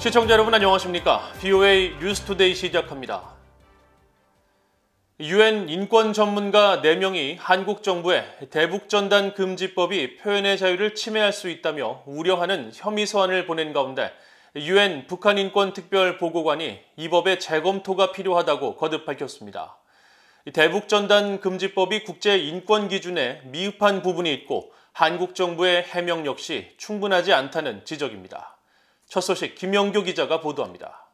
시청자 여러분 안녕하십니까? BOA 뉴스투데이 시작합니다. 유엔 인권 전문가 4명이 한국 정부의 대북전단 금지법이 표현의 자유를 침해할 수 있다며 우려하는 혐의 서한을 보낸 가운데 유엔 북한인권특별보고관이 이 법의 재검토가 필요하다고 거듭 밝혔습니다. 대북전단 금지법이 국제인권기준에 미흡한 부분이 있고 한국 정부의 해명 역시 충분하지 않다는 지적입니다. 첫 소식 김영교 기자가 보도합니다.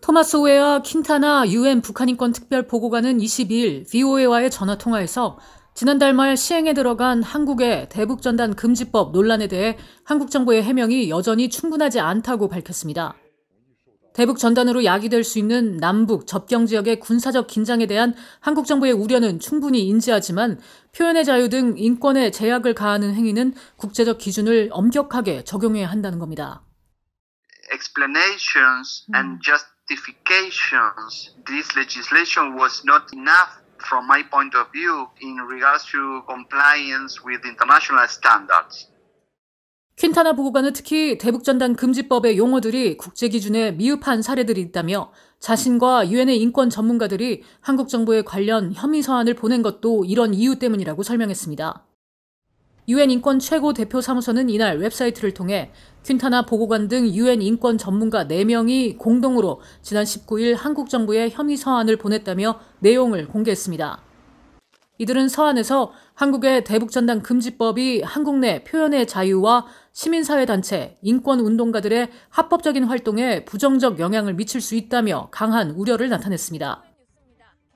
토마스 오 웨어 킨타나 UN 북한인권 특별 보고관은 22일 VOA와의 전화 통화에서 지난달 말 시행에 들어간 한국의 대북전단 금지법 논란에 대해 한국 정부의 해명이 여전히 충분하지 않다고 밝혔습니다. 대북 전단으로 야기될 수 있는 남북 접경 지역의 군사적 긴장에 대한 한국 정부의 우려는 충분히 인지하지만 표현의 자유 등 인권에 제약을 가하는 행위는 국제적 기준을 엄격하게 적용해야 한다는 겁니다. explanations and justifications. This legislation was not enough from my point of view in regards to compliance with international standards. 퀸타나 보고관은 특히 대북전단 금지법의 용어들이 국제 기준에 미흡한 사례들이 있다며 자신과 유엔의 인권 전문가들이 한국 정부에 관련 혐의 서한을 보낸 것도 이런 이유 때문이라고 설명했습니다. 유엔 인권 최고 대표 사무소는 이날 웹사이트를 통해 퀸타나 보고관 등 유엔 인권 전문가 4명이 공동으로 지난 19일 한국 정부에 혐의 서한을 보냈다며 내용을 공개했습니다. 이들은 서한에서 한국의 대북전단 금지법이 한국 내 표현의 자유와 시민사회단체, 인권운동가들의 합법적인 활동에 부정적 영향을 미칠 수 있다며 강한 우려를 나타냈습니다.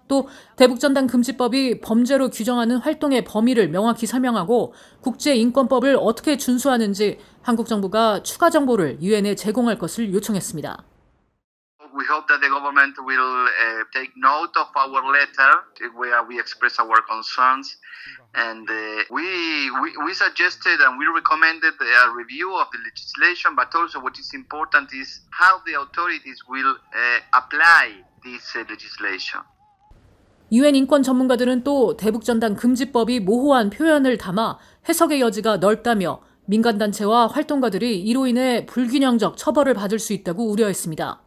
또 대북전단 금지법이 범죄로 규정하는 활동의 범위를 명확히 설명하고 국제인권법을 어떻게 준수하는지 한국 정부가 추가 정보를 유엔에 제공할 것을 요청했습니다. we hope that the government will uh, take note of our letter where we express our concerns. And uh, we, we, we, suggested and we recommended a review of the legislation, but also what is important is how the authorities will apply this legislation. 유엔 인권 전문가들은 또 대북 전단 금지법이 모호한 표현을 담아 해석의 여지가 넓다며 민간단체와 활동가들이 이로 인해 불균형적 처벌을 받을 수 있다고 우려했습니다.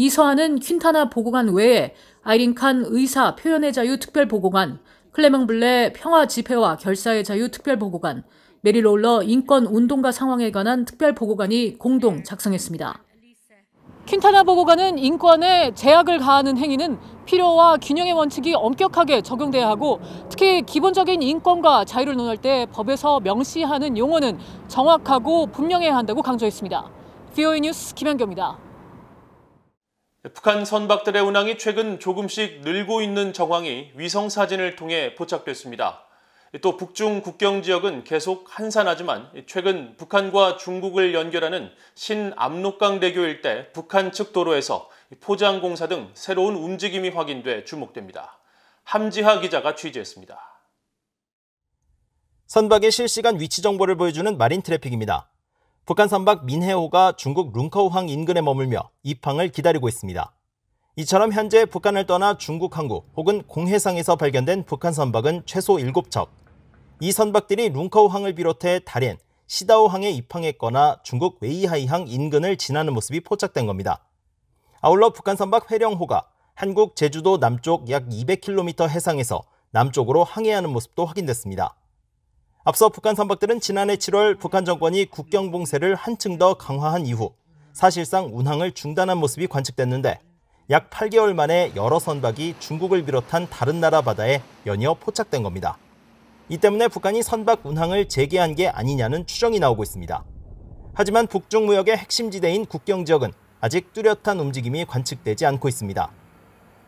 이 서한은 퀸타나 보고관 외에 아이린 칸 의사 표현의 자유 특별보고관, 클레망 블레 평화 집회와 결사의 자유 특별보고관, 메리 롤러 인권 운동가 상황에 관한 특별보고관이 공동 작성했습니다. 퀸타나 보고관은 인권에 제약을 가하는 행위는 필요와 균형의 원칙이 엄격하게 적용돼야 하고 특히 기본적인 인권과 자유를 논할 때 법에서 명시하는 용어는 정확하고 분명해야 한다고 강조했습니다. VOA 뉴스 김현경입니다. 북한 선박들의 운항이 최근 조금씩 늘고 있는 정황이 위성 사진을 통해 포착됐습니다. 또 북중 국경 지역은 계속 한산하지만 최근 북한과 중국을 연결하는 신압록강 대교 일대 북한 측 도로에서 포장 공사 등 새로운 움직임이 확인돼 주목됩니다. 함지하 기자가 취재했습니다. 선박의 실시간 위치 정보를 보여주는 마린 트래픽입니다. 북한 선박 민해호가 중국 룽커우항 인근에 머물며 입항을 기다리고 있습니다. 이처럼 현재 북한을 떠나 중국 항구 혹은 공해상에서 발견된 북한 선박은 최소 7척. 이 선박들이 룽커우항을 비롯해 다른 시다오항에 입항했거나 중국 웨이하이항 인근을 지나는 모습이 포착된 겁니다. 아울러 북한 선박 회령호가 한국 제주도 남쪽 약 200km 해상에서 남쪽으로 항해하는 모습도 확인됐습니다. 앞서 북한 선박들은 지난해 7월 북한 정권이 국경 봉쇄를 한층 더 강화한 이후 사실상 운항을 중단한 모습이 관측됐는데 약 8개월 만에 여러 선박이 중국을 비롯한 다른 나라 바다에 연이어 포착된 겁니다. 이 때문에 북한이 선박 운항을 재개한 게 아니냐는 추정이 나오고 있습니다. 하지만 북중 무역의 핵심 지대인 국경 지역은 아직 뚜렷한 움직임이 관측되지 않고 있습니다.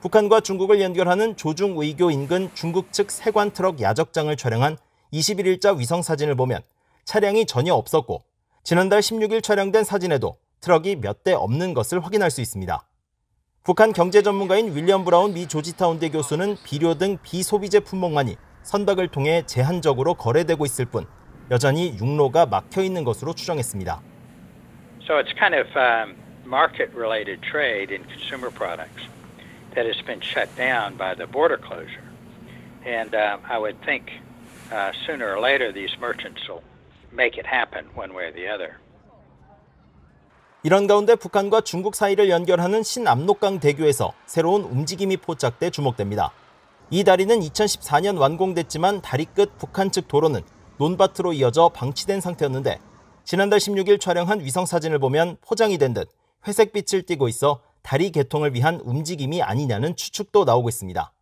북한과 중국을 연결하는 조중외교 인근 중국 측 세관 트럭 야적장을 촬영한 21일자 위성 사진을 보면 차량이 전혀 없었고 지난달 16일 촬영된 사진에도 트럭이 몇 대 없는 것을 확인할 수 있습니다. 북한 경제 전문가인 윌리엄 브라운 미 조지타운대 교수는 비료 등 비소비재 품목만이 선박을 통해 제한적으로 거래되고 있을 뿐 여전히 육로가 막혀 있는 것으로 추정했습니다. So it's kind of m um, a r k e t r e l a t e d trade in consumer products that has been shut down by the border closure, and um, I would think Uh, sooner or later these merchants will make it happen one way or the other. 이런 가운데 북한과 중국 사이를 연결하는 신압록강 대교에서 새로운 움직임이 포착돼 주목됩니다. 이 다리는 2014년 완공됐지만 다리 끝 북한 측 도로는 논밭으로 이어져 방치된 상태였는데 지난달 16일 촬영한 위성 사진을 보면 포장이 된 듯 회색빛을 띠고 있어 다리 개통을 위한 움직임이 아니냐는 추측도 나오고 있습니다.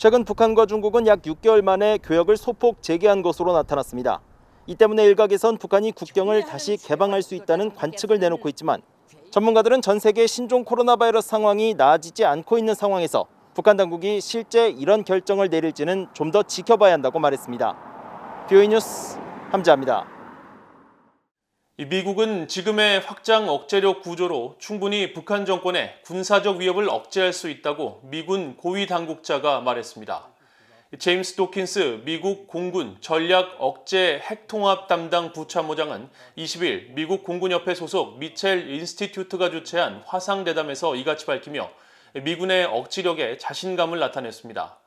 최근 북한과 중국은 약 6개월 만에 교역을 소폭 재개한 것으로 나타났습니다. 이 때문에 일각에선 북한이 국경을 다시 개방할 수 있다는 관측을 내놓고 있지만 전문가들은 전 세계 신종 코로나 바이러스 상황이 나아지지 않고 있는 상황에서 북한 당국이 실제 이런 결정을 내릴지는 좀 더 지켜봐야 한다고 말했습니다. 뷰이 뉴스 함자입니다. 미국은 지금의 확장 억제력 구조로 충분히 북한 정권의 군사적 위협을 억제할 수 있다고 미군 고위 당국자가 말했습니다. 제임스 도킨스 미국 공군 전략 억제 핵통합 담당 부참모장은 20일 미국 공군협회 소속 미첼 인스티튜트가 주최한 화상대담에서 이같이 밝히며 미군의 억지력에 자신감을 나타냈습니다.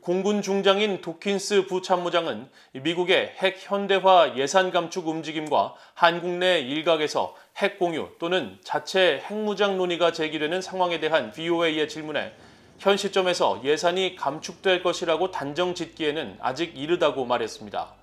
공군 중장인 도킨스 부참모장은 미국의 핵 현대화 예산 감축 움직임과 한국 내 일각에서 핵 공유 또는 자체 핵무장 논의가 제기되는 상황에 대한 VOA의 질문에 현 시점에서 예산이 감축될 것이라고 단정 짓기에는 아직 이르다고 말했습니다.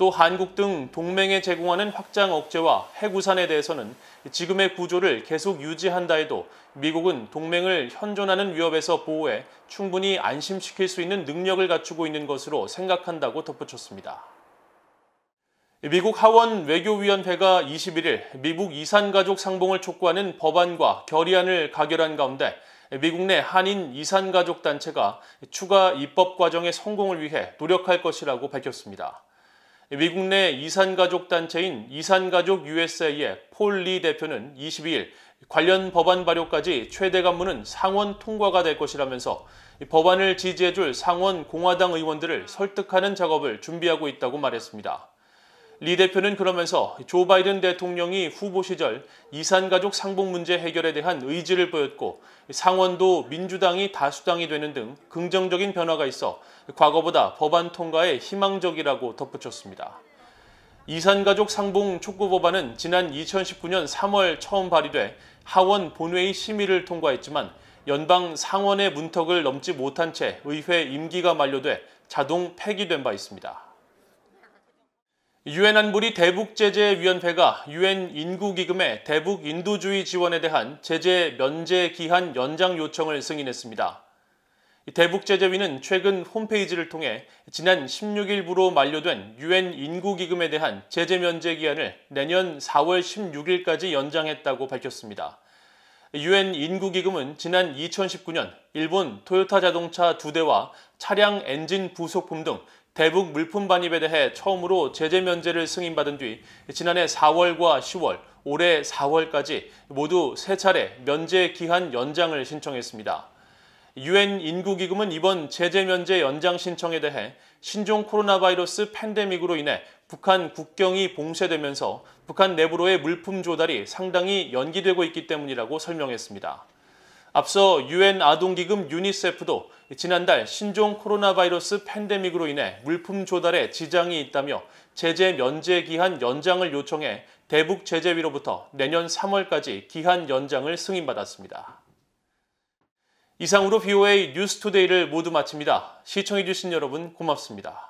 또 한국 등 동맹에 제공하는 확장 억제와 핵우산에 대해서는 지금의 구조를 계속 유지한다 해도 미국은 동맹을 현존하는 위협에서 보호해 충분히 안심시킬 수 있는 능력을 갖추고 있는 것으로 생각한다고 덧붙였습니다. 미국 하원 외교위원회가 21일 미국 이산가족 상봉을 촉구하는 법안과 결의안을 가결한 가운데 미국 내 한인 이산가족 단체가 추가 입법 과정의 성공을 위해 노력할 것이라고 밝혔습니다. 미국 내 이산가족 단체인 이산가족 USA의 폴리 대표는 22일 관련 법안 발효까지 최대 간문은 상원 통과가 될 것이라면서 법안을 지지해줄 상원 공화당 의원들을 설득하는 작업을 준비하고 있다고 말했습니다. 리 대표는 그러면서 조 바이든 대통령이 후보 시절 이산가족 상봉 문제 해결에 대한 의지를 보였고 상원도 민주당이 다수당이 되는 등 긍정적인 변화가 있어 과거보다 법안 통과에 희망적이라고 덧붙였습니다. 이산가족 상봉 촉구 법안은 지난 2019년 3월 처음 발의돼 하원 본회의 심의를 통과했지만 연방 상원의 문턱을 넘지 못한 채 의회 임기가 만료돼 자동 폐기된 바 있습니다. 유엔 안보리 대북제재위원회가 유엔 인구기금의 대북 인도주의 지원에 대한 제재 면제 기한 연장 요청을 승인했습니다. 대북제재위는 최근 홈페이지를 통해 지난 16일부로 만료된 유엔 인구기금에 대한 제재 면제 기한을 내년 4월 16일까지 연장했다고 밝혔습니다. 유엔 인구기금은 지난 2019년 일본 토요타 자동차 2대와 차량 엔진 부속품 등 대북 물품 반입에 대해 처음으로 제재 면제를 승인받은 뒤 지난해 4월과 10월, 올해 4월까지 모두 3차례 면제 기한 연장을 신청했습니다. 유엔 인구기금은 이번 제재 면제 연장 신청에 대해 신종 코로나 바이러스 팬데믹으로 인해 북한 국경이 봉쇄되면서 북한 내부로의 물품 조달이 상당히 연기되고 있기 때문이라고 설명했습니다. 앞서 유엔 아동기금 유니세프도 지난달 신종 코로나 바이러스 팬데믹으로 인해 물품 조달에 지장이 있다며 제재 면제 기한 연장을 요청해 대북 제재위로부터 내년 3월까지 기한 연장을 승인받았습니다. 이상으로 BOA 뉴스투데이를 모두 마칩니다. 시청해주신 여러분 고맙습니다.